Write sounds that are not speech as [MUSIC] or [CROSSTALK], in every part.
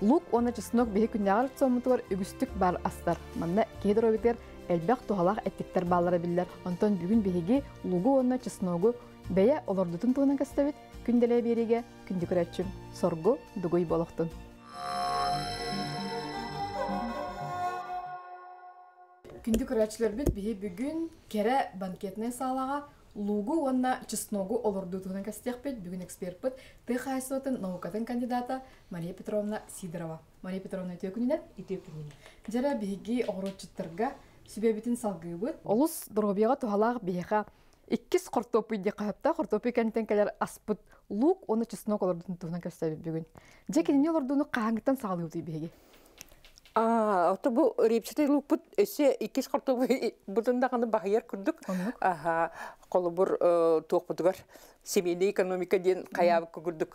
Лук оны чеснок бехи күннәгар цомутуар үгүстүк бар астар. Манна кедровитер элбек тухалак эттиктер баллары биллер. Онтон бүгүн бехиги лугу оны чесногу бея олордутун тугынан кастабит күнделе бериге күндүкүрәтчүм. Соргу дугуй болохтун. рәчілер врачларбыт бии бүгін кере банкетне салаға лугу онна чесногу олордутугунан бүгін бүгүн экспертпит ты хайсотын наукатын кандидата мария петровна сидорова мария петровна өтөкүнүнө итөпүнүн жара биги огорочуттарга сүбөбүтүн Олыс олус дробияга тухалаак биеха иккис кортопуй де кахапта кортопуй кантенкелер аспыт лук оны чеснок олардың кастебит бүгүн же кинини олордууну кааңыттан беги Ото бу репчатый лук бут эсе 240 Аха қолы қолыбыр тоқпытығар семейный экономика ден қаябы күгірдік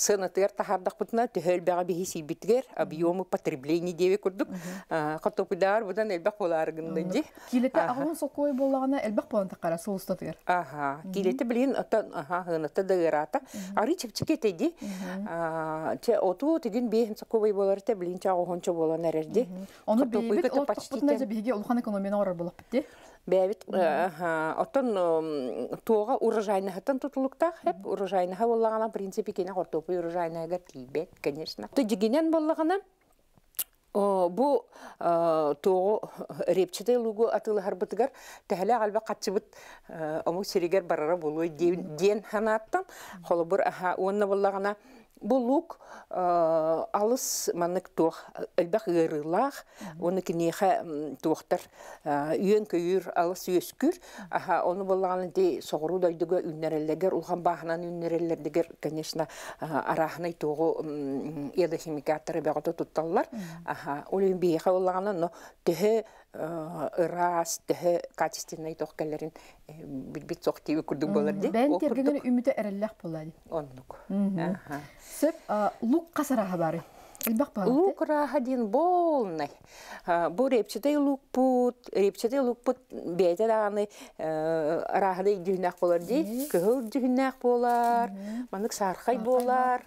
сынатығар тахардақ бұтына түхел бәға бейі сейбетігер объемы потребление деве күрдік қатопыдар бұдан әлбәқ боларығынды де келеті ағылын сол кой болағына әлбәқ болан тақара сол ұстатығар аха келеті білен аха ғынаты дығырата ары чепчеке тәйде те оту түгін бейін сақовай болар те білен чағы ғонча болан әрерде оны бейбіт ол тұқпытына жа бейге ұлхан экономияна орар болып бітте бәбит отон тоға урожайнахтан тутулуктах хеп урожайнаха боллагана принципе кине кортопу урожайнага кийбет конечно то дигинен боллагана бу тоғы репчетэй лугу атылы харбытыгар тәхәлә алба қатчыбыт ому серигер барара болуы ден ханаттан холобур аха онна боллагана Булук э, алыс маннык тоқ элбах ырылаах, оны кинеха э, үйен көйүр алыс өскүр, аха оны болланы де соғыру дойдуга үннереллегер, ұлған бағынан үннереллердегер, конечно, э, арахнай туогу эда химикаттары аха, олимбиеха но түхі ырас э, төһө качественный тохкелерин билбит э, сох тиби курдук болар ди бен тергенер үмүтө эреллек булады оннук сөп лук касараха бары лук э? раха дин болны бу репчатый лук пут репчатый лук пут бейте дааны рахыдай дүйнак болар ди кыгыл дүйнак болар манык сархай болар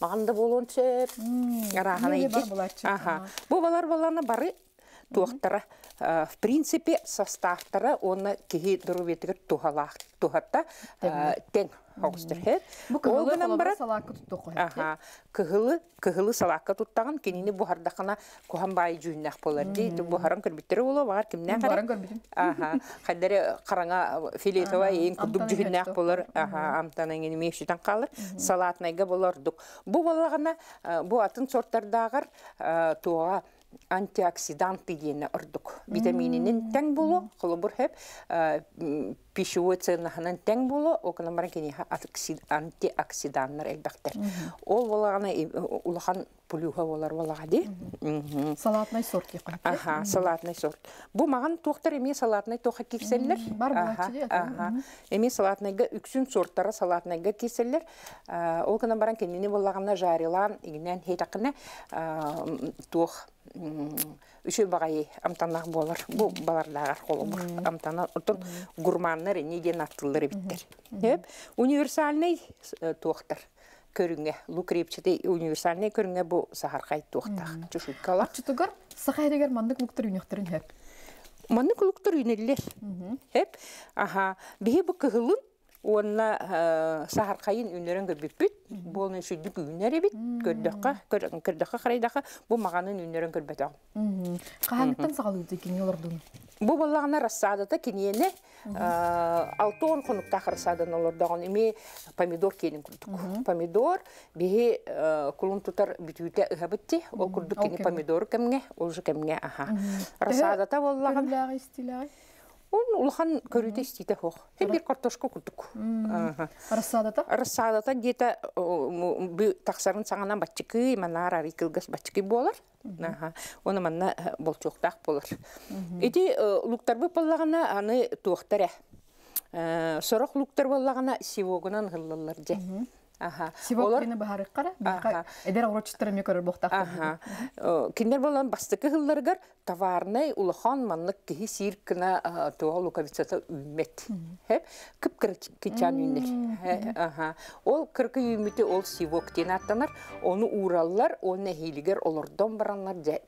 маған да болуын сөп рахана ага бу балар баланы бары туохтара э, в принципе составтары оны кеги дурубетигер тухалах тухатта э, тең хогустерхе бу кыгылы бара салакка туттукой аха кыгылы кыгылы салакка туттаган кинини бухардакана кухамбай жүннах болар дейт бухаран көрбиттер боло бар кимне кара филетова ең болар салатнайга болордук бу балағына [LAUGHS] э, бу атын сорттардагар туга Э, антиоксидант дегені ұрдық Витаминінің тәң болу холобур хеп пищевой ценнахынан тәң болу окнамаран кенеха антиоксиданнар әлбәқтер ол болағаны э, улахан пулюха болар де. Салатный сорт кепкен. Аха, салатный сорт. Бұл маған тоқтар емес салатный тоқа кипселлер. Бар булачы Аха. үшін сорттары салатныйға кипселлер. Э, ол күнен баран кенене жарилан, егінен, игинен хетакына э, тоқ, үші бағай амтанақ болар. Бұл балардағар қолымыр. Амтана ұтын гурманнар, неден біттер. Универсальный э, тоқтар көрүңге лу крепчатый универсальный бұл бу сахаркай туактах чушуткала чутугар сахай дегер мандык луктыр үнөктөрүн хеп мандык луктыр үнеллер хеп аха бии бу кыгылын Онна э, сахар қайын үнерін көрбіппіт, болны сүйтдік үнері біт, көрдіққа қарайдаққа, бұл мағанын үнерін көрбет ау. Қағаныттан сағал үйді кене олардың? Бұл болағына рассадыта кенені э, алты он құнықтақ рассадын олардың еме помидор кенін күрдік. Помидор беге э, күлін тұтар бүтүйті ұғабытті, ол күрдік кені помидор кәмге, ол жы кәмге аха. Рассадыта болағын. Он улхан көрүтө истите хох. Хем бир картошка курдук. Рассадата? Рассадата дете бу таксарын саңанан батчыкы, манара рикылгас батчыкы болар. Аха. Оны манна болчоктак болар. Эти луктарбы паллагана аны туохтара. Э, сорох луктар боллагана сивогунан гыллалар же. Сибок кини болан бастыкы хылларыгар товарный улахан манлык кихи сиркна туалу үммет. Ол кыркы ол сивок аттанар, оны ураллар, оны хилигер олордон баранлар дэ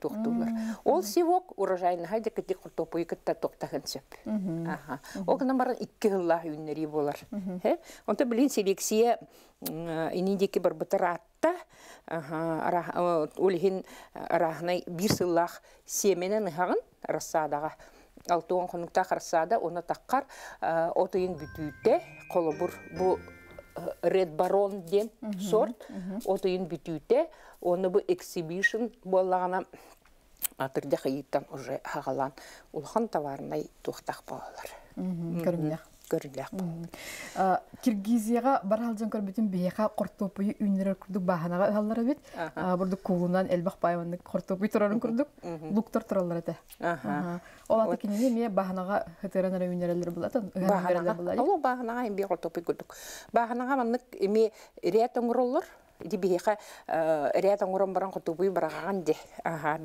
Ол сивок урожайны хайда кити куртопуй кытта токтахын сөп. Ол кына баран икки болар. Онта билин селексия Э, инидеки бар бытыратта э, улихин арахнай э, бир сыллах семенен ыхагын рассадаға алтуон хонукта харсада оны таққар отыйын бүтүүтте колобур бу ред барон ден сорт отыйын бүтүүтте оны бу эксибишн боллагана атырдах ыйыттан уже хагалан улхан товарнай туохтах болалар көрүлөк э, киргизияга баралжан көрбүтүн бияка кортопуй үнүрөр курдук бааханага ыаллар бит э, бурдук куулунан элбах кортопуй турарын курдук луктор тураллар эте ол аты кинини эмне бааханага хытыранара үнүрөлөр булат ол бааханага эмби кортопуй курдук бааханага маннык эми ряд оңороллор ди биһиха э, ряд оңорон баран кутубуй ди аха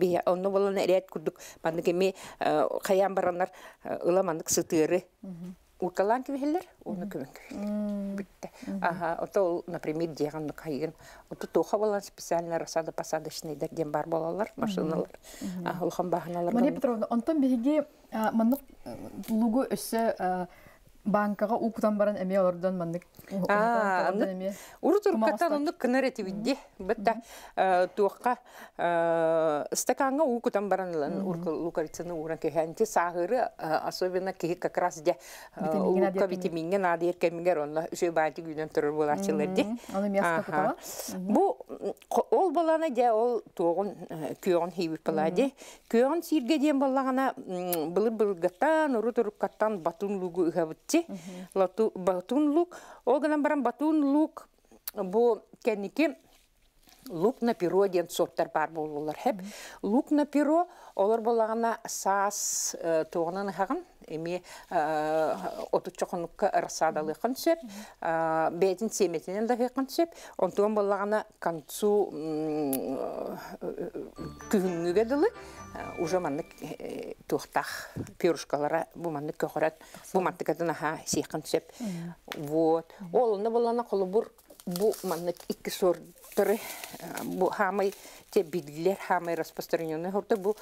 уркалан кибиһиллер уну көмүн битте аха ото ол например диаган кайын ото тоха болан специально рассада посадочныйдер бар болалар машиналар улхан мария петровна онтон банкаға укутан баран эме олордон маннык урутур катан онду кынар этибидди бытта э, туакка э, стаканга укутан баран лан лукарицаны уран кехэнти сагыры э, особенно кихи как раз де ука витаминге нады эркемингер онна үшө баати гүнөн турур булачылырди бу ол баланы де ол туогун күйөгүн хийбит балади күйөгүн сирге диэн баллагана былыр былыргаттан урутур каттан батун лугу ыхабыт китти лук ол гынан баран батун лук бу кенники Лук на пиро деген сорттар бар болулар хеп на пиро олар болағана сас э, тоғынан хагын эми э, отучокунукка ырсадалыкын сөп э, бетин семетинен да хыкын сөп онтуон боллагана концу күгүнгүгө дылы уже маннык туохтах пирушкалара бу маннык бұл бу мантыкатын бұл сыйкын сөп вот олуна болана колубур бу маннык икки сорт факторы, бу те бидгилер хамы распространенные горды, бу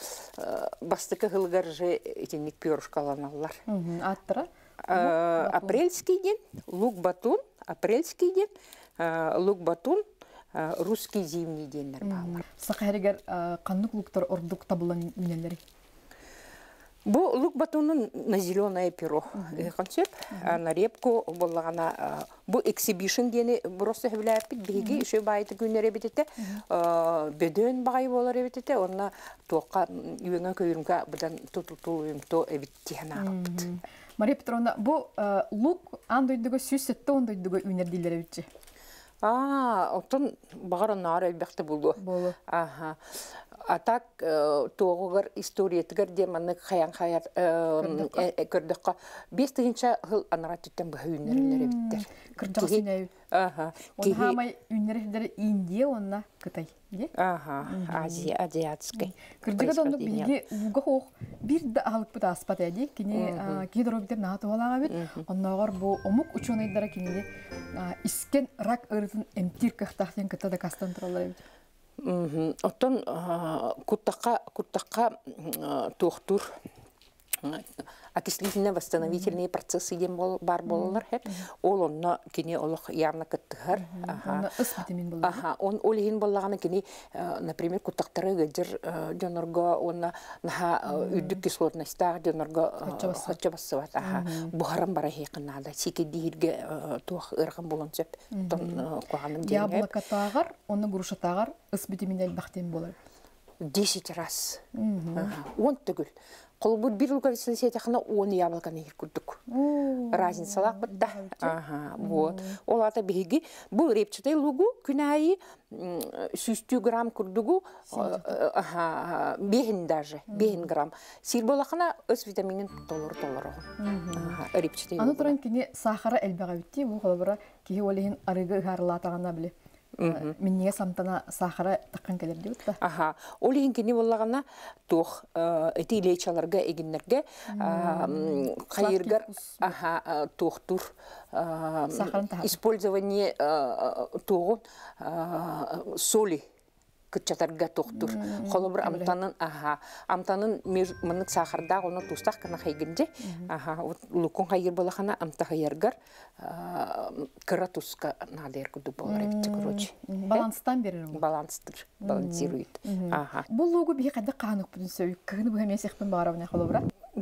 бастыка хылгар же этинник пёрушкаланалар. Аттыра? Апрельский ден, лук батун, апрельский ден, лук батун, русский зимний ден нарбалар. луктар ордық табылан минелері? Бу лук батунун на зеленое перо концепт, э, э, на репку боллагана э, бу эксибишн дени бросса хевләпит беги еще байты күннәре битте, бөдөн бай болар битте, онна тоққа үйеңә көйрүмкә бидан тутутулуйм то эбиттена апт. Мария Петровна, бу лук андойдыгы сүсетте ондойдыгы үнәрдиләре битче. А, отон багарнары бәхте булды. Ага атак э, тоғығыр история туогугар де маны қаян хаяр э, көрдіққа э, бес тыгынча ғыл анара түттен баһа үннерилер биттер кырдыгын аха онхамай үннерилер индия онна кытай де аха азия азиатский да донду билги ұғы қоқ бір да алып бұта бу таспат эди кини нағаты олаға олага бит онногор бу омук ученыйдара киниге іскен рак ырытын эмтир кахтахтен күтті да кастан туралар бит Оттон куттаққа куттаққа тоқтур окислительно-восстановительные процессы дем бол, бар болалар хэп. Ол онна кини олох явно кыттыгар. Ага, ага он олигин боллағаны кини например, куттақтары гаджир донорга, онна наха үрдік кислотността донорга хотча бассыват. Ага, бұхарам бара хейқынады. Секе дейірге туақ ырғын болын сөп. Яблока тағар, оны груша тагар ыс битиминель бақтен болар. Десять раз. Он түгіл. Қолбур бир рукавицын сетехана он яблоко нехир Разница Разницалак бытта. Ага, вот. Олата биги бул репчатый лугу күнәйи сүстү грамм курдугу э, э, ага, бехин даже, бехин грамм. Сир болахана өз витаминин толор толору. Ага, репчатый. Аны туран кине сахара элбага битти, бу холбара кихи олехин арыгы гарлатагана биле миннеге самтана сахара таққан келер деп Аха. Ол еңкені боллағана тоқ әті э, илейчаларға егіннерге қайыргар э, тоқтур использование э, тоғын соли кытчатарга тохтур. Холо бир амтанын аха, амтанын мир мынык сахарда оны тустак кана хайгинде. Аха, вот лукун хайыр хана амта хайыргар кратуска надер куду болар эбитте, короче. Э? Баланстан берер ул. Баланстыр, балансирует. Аха. Бул лугу би канык бүтүн сөйк, кыны бу хемесехтен барабына холо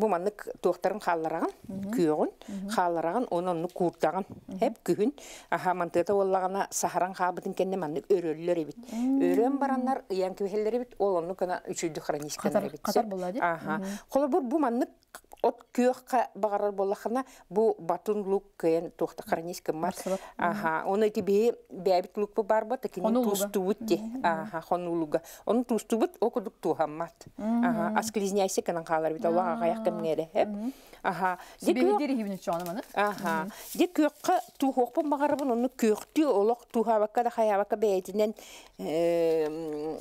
буманнык туохтарын хааллараган күйөгүн хааллараган ононну куурдаган хеп күһүн аха мантыта оллагана сахаран хаабытын кенне маннык өрөллөр бит өрөн бараннар ыян кебехеллер бит ол онну кана үчүлдү хронический эбит катар булла аха холобур буманнык от кюрка барар боллахына бу батун лук кэн тохта хранишка мар ага он эти бе бэбит лук бу барба таки не тустуут ага хонулуга он тустуут окудук тухаммат ага склизняйся канан халар бит гаях кем кемнере хеп ага дикдери хивни чонманы ага дик күйөкка тухок бу багарбын оны күйөктү олок тухабакка да э бэйтинен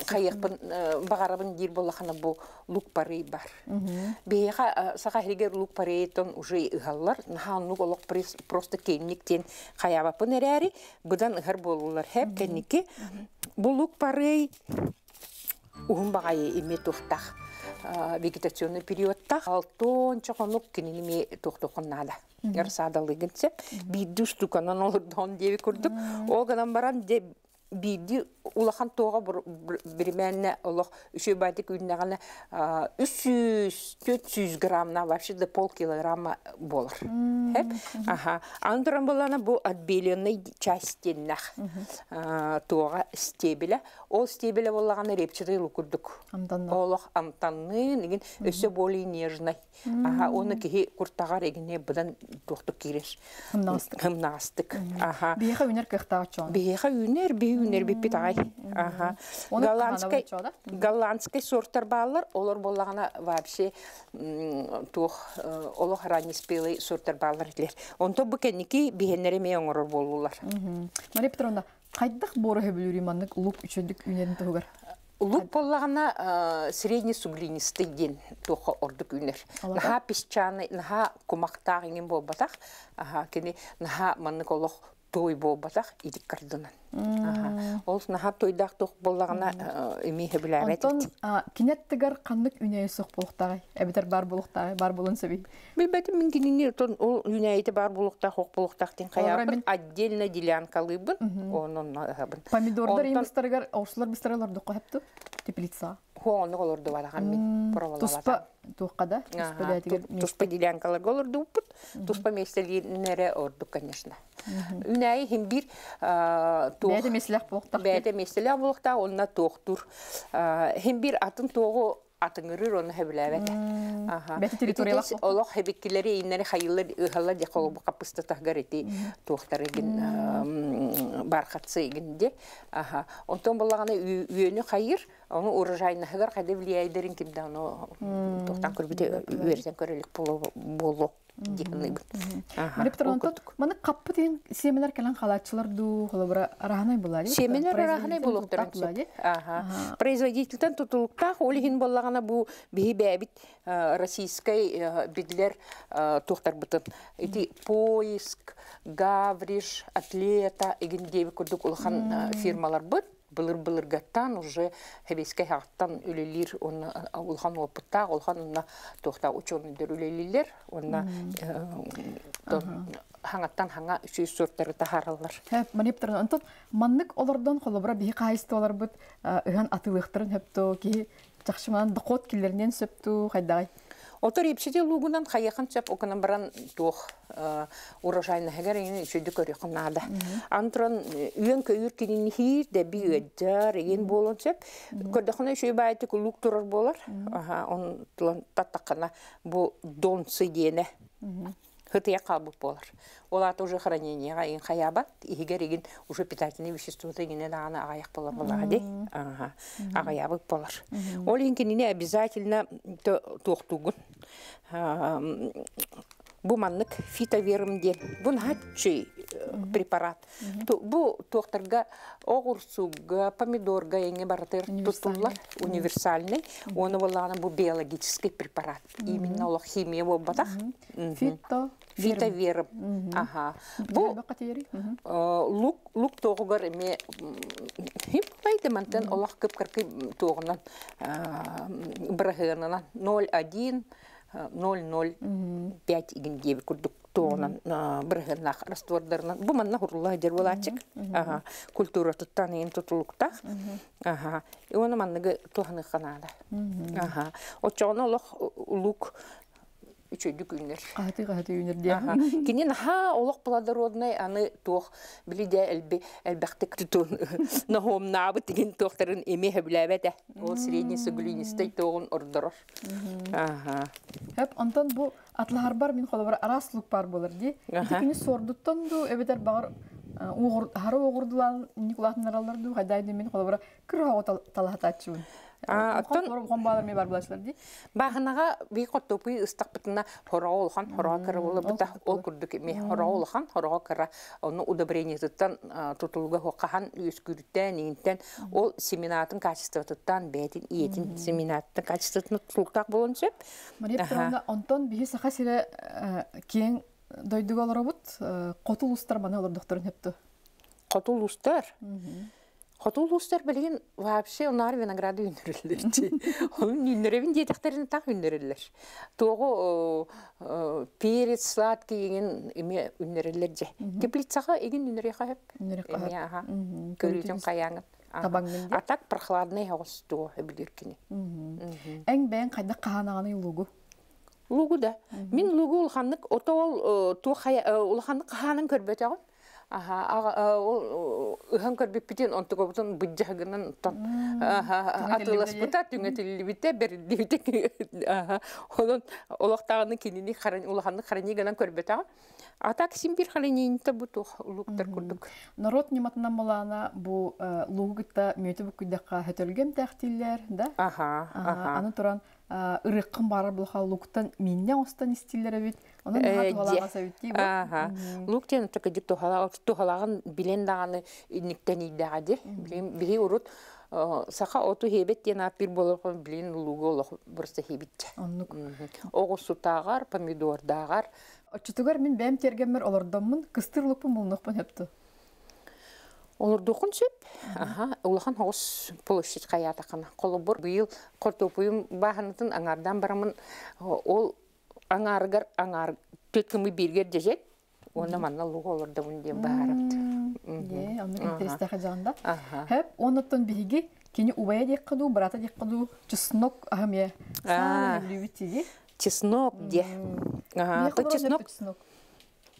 хаякпын багарбын дир боллахына бу лук бары бар беха э, сага бәһригер лук парейтон уже ыгаллар наханнук олок просто кенниктен хаябапын эрәри быдан ыгар болулар хэп кенники бу лук парей уһун багай эме тухтах вегетационный периодта алтон чохонук киниме тухтухуннада ярсадалыгынсе бидү штуканан олордон деби курдук ол баран де биди улахан тоға бермәнне олық үші байдық үйінағаны 300-400 граммна, вообще до пол болар. Ага. Андыран боланы бұл отбеленный частиннах тоға стебелі. Ол стебелі болағаны репчатый лукурдық. Олық амтанны, деген өсі более нежный. Ага, оны кеге күрттағар егіне бұдан тұқтық кереш. Хымнастық. Гымнастық. Ага. Бейға өнер кәқтағы чоң? Бейға үнер, бей үнер, бей Ага. Голландский, голландский сорттар баллар, олар боллағына вообще тух э, олох ранни спелый сорттар баллар итлер. Онто бекенники бигеннере ме оңорор болулар. Мария Петровна, қайдық боры хөбілүр лук үчөдік үнерін тугар Лук полагана э, средний суглинистый ден тоха ордық үнер. Наға песчаны, наға кумақтағынен болбатақ, кені наға маннык олох той болбатах идик кардынан. Ол наха тойдах тох боллагына э, эми хебләр әйтә. Онтон кинеттигер канлык үнәй сох булыктагы, бар булыктагы, бар булын сәби. Билбәтем мин кинене тон ол үнәйте бар булыкта, хок булыктак тен каяр отдельно делянкалыбын, онон хабын. Помидордар имстергер, ошлар бистерлар доккапту, теплица хоонук олорду барахан бит провалалата. Туспа туққа да? Туспа делянкалар олорду упут, туспа местелинере орды, конечно. Үнәй хим бір туқ... Бәді бир ақ Бәдә Бәді булыкта. ақ меселәх онына туқ тұр. Хим бір атын туғы хатыңырыр оны хөбіләбә тә. Бәті территориялық? Олық хөбеккілері иннәрі хайылыр ұхалар дек олып қапысты тағар еті туақтары ген барқатсы егінде. Онтан болағаны үйені хайыр, оны урожайны хығар қады влияйдерін кімді оны туқтан көрбіде өрден көрелік болу. Мария Петровна, тут маны каппы деген семинар келен халатчылар ду, холобра раханай була ди. Семинар раханай булуктар ди. Аха. Производителтен тутулуктах олигин боллагана бу биһи э, российской э, бидлер э, тухтар бытын. Ити поиск, Гавриш, Атлета, Игендеви курдук улхан фирмалар быт бұлыр былыргаттан уже хебеске хаттан үлелир он улхан опытта улхан онна тохта ученыйдер үлелилер онна э, хаңаттан хаңа сүйіс сорттары тахаралар. Хәп, мәнептірін онтын, маннык олардан қолабыра бейі қайысты олар бұд, ұған э, атылықтырын хәпті, кейі жақшыман дұқот келерінен сөпті қайдағай. Отыр епшеде лугынан хаяхан чап окынан баран тох э, урожайны әгер ин чөйдү көрөкүн нада. Антрон э, үйөн көйір кенін хейір де бі өдөр ең болын чап көрдөкүнө шүй байты лук турар болар. оның он бұл бу дон сыдене хытыя калбып болар. Олаты уже хранениеға ин хаябат, игерегин уже питательный вещество тегине даана агаяк болар болады. Ага. Агаябык болар. Ол инкинине обязательно тоқтугун. Э, бу маннык фитоверым бун хатчы препарат бу тоқтарға огурсуга помидорға эңе баратыр тутуллар универсальный оны боланы бу биологический препарат именно ол химия болбатах фито фитоверым ага бу э, лук лук тоғугар эме химпайды [LAUGHS] мантен олах кып кыркы тоғунан э, бырыгынынан ноль один 0,05 игин гебер курдук тоғынан бірігінақ раствордарынан бұманна хұрылла әдер болачық культура тұттан ең тұтылықтақ оны маннығы тоғаны қанады отчоғына олық лук үчөйдүк үйнер. Аты гаты үйнер диэн. Кинин ха олох пладородный аны тох билиде элби элбактык тутун [LAUGHS] нахом набы деген тохтарын эми хеблебете. Ол средний суглинистой тогун ордыр Ага. Хеп антан бу атлар бар мин холобар араслык бар болар ди. Кини сордуттан ду эбедер бар Уғыр, хары оғырдылан Николатын араларды қайдайды мен қолы бұра кір ауы талататшуын оттон хорогон баалар ме бар буласылар ди багынага бий коттопуй ыстак бытына хорого улхан хорога кыра булабыта ол күрдүк ме хорого улхан хорого кыра ону удобрение тыттан тутулуга хоккахан үскүрүттен нигинтен ол семенатын качествотыттан бэтин иетин семенаттын качествотун тутултак болон сеп онтон бии саха сире э, кең дойдуга олоробут э, котул устар мана олордокторун хепту котул устар Хотул устар білген вообще унар винограды үйнірілдерді. [LAUGHS] Оның үйніревін детектерін так үйнірілдер. Тоғы э, э, перец сладкий еген үме үйнірілдерді. Теплицаға еген үйнірі қайып. Үйнірі қайып. Көретін қаяңын. А так прохладный ағыз тоғы білеркені. Әң бәң қайда қағанағаны лугу? Лугу да. Мен лугу ұлхандық, отол ол ұлхандық э, қағанын көрбет Аха, э, ол ыһан көрбеппитин онтугобутун быджагынан оттон атыласпыта түңөтүлбите бер дибите [LAUGHS] аха олон олоктагыны кинини харан улаханны харани гынан көрбөтө атак сим бир харанинте бутух улуктар курдук народ нематынан балана бу э, лугута мөтүбү күдәкка хөтөлгән тәхтилләр да аха аха аны туран ырыққын э, бары бұлға луктан минне остан истиллер бит онун хатуалағаса э, битти аха луктен тек дик тухалагын билен даганы никтен идагады били урут э, саха оту хебет ден апир болох билен луго болох бурса хебит оннук помидор помидордагар Очутугар мен бәм тергеммер олордоммун кыстырлыкпын булнукпун хепту Олар Олордуқын сөп, улахан хоғыс площадь Қолы бұр бұйыл қортопуым бағынытын аңардан барамын. Ол аңарғыр, аңар төткімі бергер дежек, оны маңна луға олорда бұнден бағарымды. Е, оны интересті жағында. Хәп, оныттын бігі кені убая дек қыду, барата дек қыду, чеснок ағым е. Чеснок де. Чеснок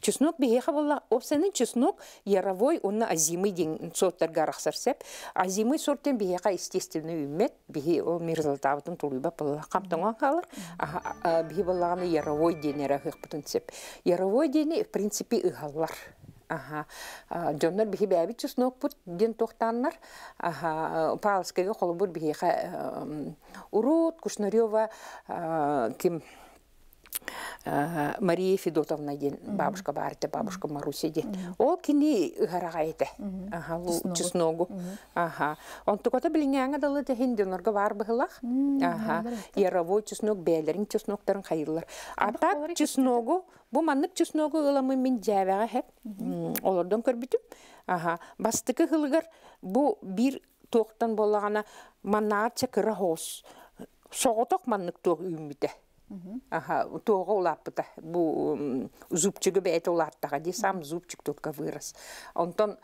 чеснок бигеха болла опсанын чеснок яровой онна азимый ден соттарга арахсарсеп азимый сорттен бигеха естественный үммет биги ол мирзалтабытын тулуйба болла камтоңан халар биги боллаганы яровой денера хыкпытын сеп яровой дени в принципе ыгаллар Ага. Дөннөр бихи бәби чеснок бут ден тохтаннар. Аха, Палскага холбур бихи урут Кушнарева ким Э, Мария Федотовна ден, бабушка барты, бабушка Маруси ден. Ол кини ғараға еті, чесногу. Он тұқота біліңәңі далы тәхін денорға бар бұғылақ. Яровой чесног, бәлерін чесногтарын А так чесногу, бұ маннық чесногу ғыламы мен жәвәға хәп. Олардан көрбітім. Бастықы ғылығыр, бұ бір тоқтан болағана маннаатча кірі хоз. Соғытық маннық тоқ үйімбіті. Ага, тоға улаппыта. Бу зубчугы бәйт улаттага ди сам зубчик только вырос. Онтон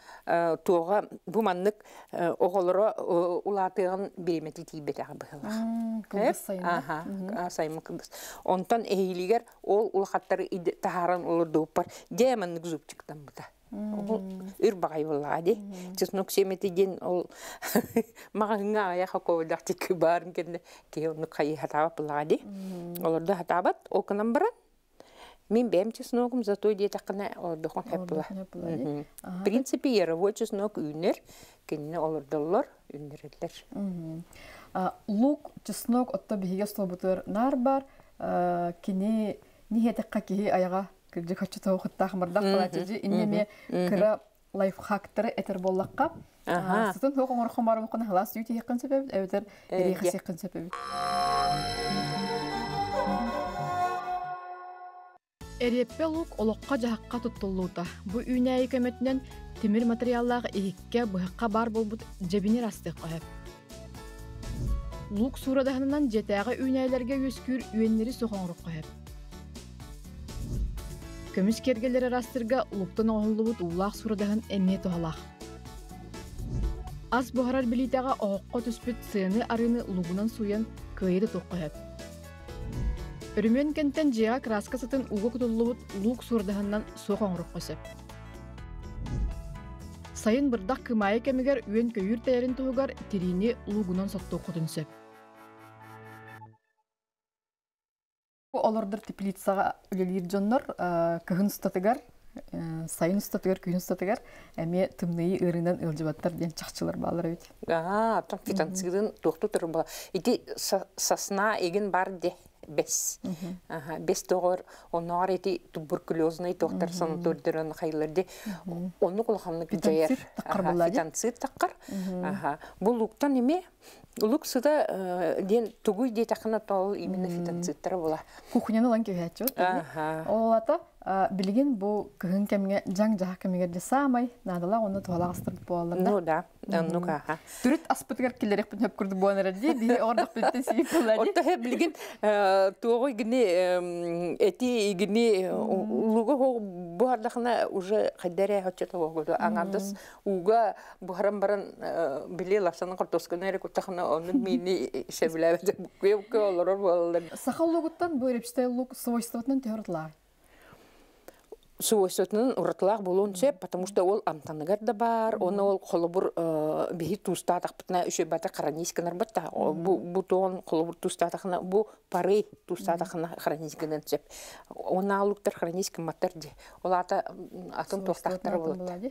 тоға бу маннык оголоро улатыган ағы тибет ага была. Ага, Онтон әйлігер ол улахаттары тахаран доппар бар. Деманнык зубчықтан бұта үрбағай болады чеснок семети ден ол [LAUGHS] мағыңа аяқа ковылдақтик барын кенде кей оны қайы хатабап болады да хатабат окынан баран мен бәм чесногым зато де тақына олдохон хепла в принципе яровой чеснок үйнер кенне олардылар үйнерелер лук чеснок отто бихиге столбутыр нар бар ни нихетекка кихи аяға кирже хочу же мырдак калачыжы иннеме кыра этер боллакка халас Эреппе лук олоққа жаққа тұттылуыта. Бұ үйнәйі көметінен темір материаллағы ехікке бұхыққа бар болбут жебіне растық қойып. Лук сурадағынан жетәғі үйнәйлерге өскүр үйенлері соқоңырық қойып көмүс кергелер арастырга улуктан оһуллубут улаах сурадаһын эмне тоһалах ас бохарар билиитага оокко түспүт сыыны арыны улугунан суян кыйыды туккаһып үрүмөн кенттен жыйга краска сытын уго кутуллубут улуук сурадаһынан суох бірдақ сайын бырдак кымайы кемигер үөн көйүр тээрин туугар тирини улугунан Олордор теплицаға үлелер жоннор кыгын ұстатыгар, сайын ұстатыгар, күйін ұстатыгар, әме тымнайы ырынан ылжыбаттар дейін чақчылар балыр өйт. Аға, аптам фитанцигден тұқты тұрын бола. Иди сасына егін бар де бес. Бес тоғыр, онығар еті туберкулезный тоқтар санатордерін қайларды. Оны қолғамны күтәйер. Фитанцид таққар. Бұл ұқтан Улук э, ден тугуй дей тақына тол именно фитоциттар бола. Кухняны лан кюхәчу. Ага. ата? Э, билигин бу кыгын кемге жаң жах кемге де самай надала оны туалагыстыр болалар да ну да ну ка түрүт аспытыгар келерек э, э, бу деп курду бонер ди ди ордак бетте сип була ди отто хеп билигин туогой гини эти гини луго хо буардахна уже хадере хача году аңардыс уга бухарам баран били лафсанын кортосканере кутахна онун [LAUGHS] мини шевлебе деп кеп кеп олорор болалар сахаллугуттан бу репстайлук свойствотан теортлар суосотунун уратылаах болуын потому что ол амтаныгар да бар оны ол холобур э, биһи туустаатахпытына үшөбата хронисканарбатта бу тоон холобур туустаатахына бу пары туустаатахына хронисканен сеп она алуктар хронискен маттар де ол ата атын тостақтар болады.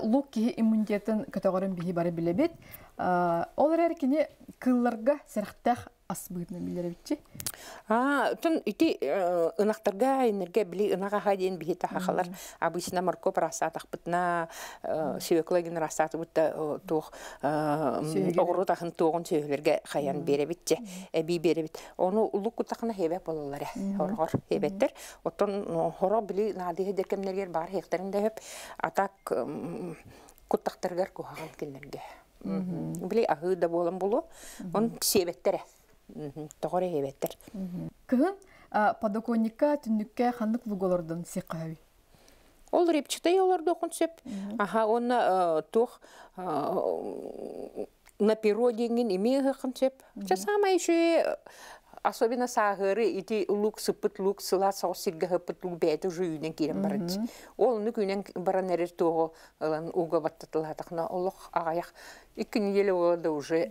лук кейі иммунитетін көтөгөрүн биһи бары билебит э, ол эрер кини кылларга асбыытна билербитчи а тун ити э, ынахтарга энерге били ынага хаден бихита хахалар обычно морков расатахпытна э, сөйөклөгин расатыбытта э, туох огуру тахын туогун сөйөлерге хаян беребитчи эби бит ону улук кутакына хебек бололар оргор хебеттер оттон хоро били наадыһы деркемнергер бар хехтерин дэһеп атак куттактаргар кухаган келлерге Били ахыда болан болу, он себеттере тоғор эбеттер подоконника подоконникка қандық ханнык луголордон өй? ол репчатый оларды оқын сөп аха оны тоқ на перо денген имеге қынсеп же самое еще особенно сағыры ити ұлық, сыпыт лұқ сыла сау сирге хыпыт лук бәйті жүйінен керен барынды. ол нүк үйінен баран әрі тоғы ұға баттатылатықна олық ағаяқ елі олады уже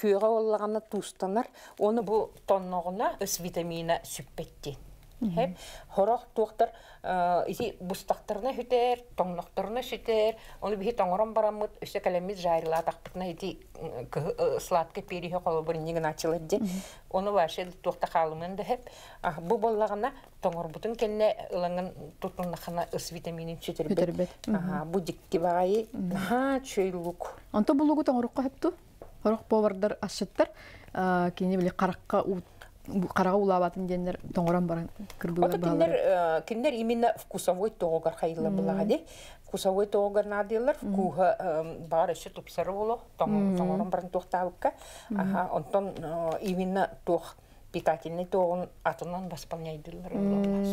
күйеге оллағаны тустанар оны бұл тонноғына үс витамина сүппетті. хеп хорох туқтар э, иси бустақтарына хүтер, тоңноқтарына сүтер, оны бихи тоңорон барамыт, үсі кәлеміз жайрылатақ бітіна ити э, сладкы перихе қолы бір неген ачылыр де. Оны ваше туқта қалымын да хәп. Бұ боллағына тоңор бұтын кәліне ылыңын тұтынлықына үс витаминин сүтер бет. Бұ дикки бағайы, чөйлік. Анта бұлығы тоңорыққа хәпту? хорох повардар ашыттар кини били каракка карага улаабатын диендер тоңорон баран кырбыла балар киндер именно вкусовой тоогар хайылла булага ди вкусовой тоогар наадыйлар кууха баар эше тупсары боло тоңорон баран туохтаабыкка аха онтон именно туох питательный тоғын атынан восполняйдылар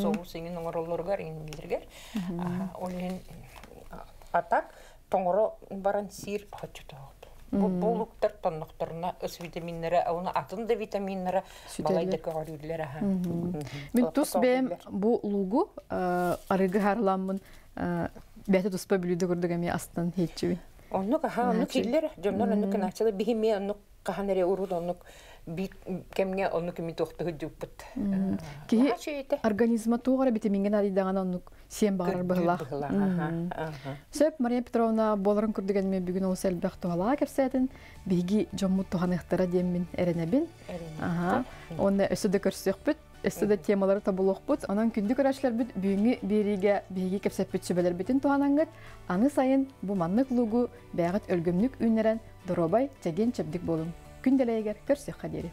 соус еңін оңоролоргар еңилдергер олен атак тоңоро баран сир хочутоо Болуктар тоннохторна өс витаминнера, ауна атын да витаминнера, балайды көрілер. Мен тұс бұл бұ лугу арыгы харламын, бәті тұспа білуді көрдігіме астан хетчеві. аха, кахан эре урут оннук бит кемге оннук ми тохту хүдүппүт. Э, Ки организма тугара бит минген ади даган оннук сен барар была. Сөп Мария Петровна боларын күрдүген мен бүгүн ол сел бак туала кепсетин биги жоммут туган ыктыра демин эренебин. Ага. Онда өсөдө көрсөкпүт. Эстеде темалары табылық бұд, онан күнді көрәшілер бүд бүйінгі береге бейге кепсәп бүт аны сайын бұл маннық лугу бәғыт өлгімнік үнерен доробай тәген чәбдік болын. эгер көрсек қадері.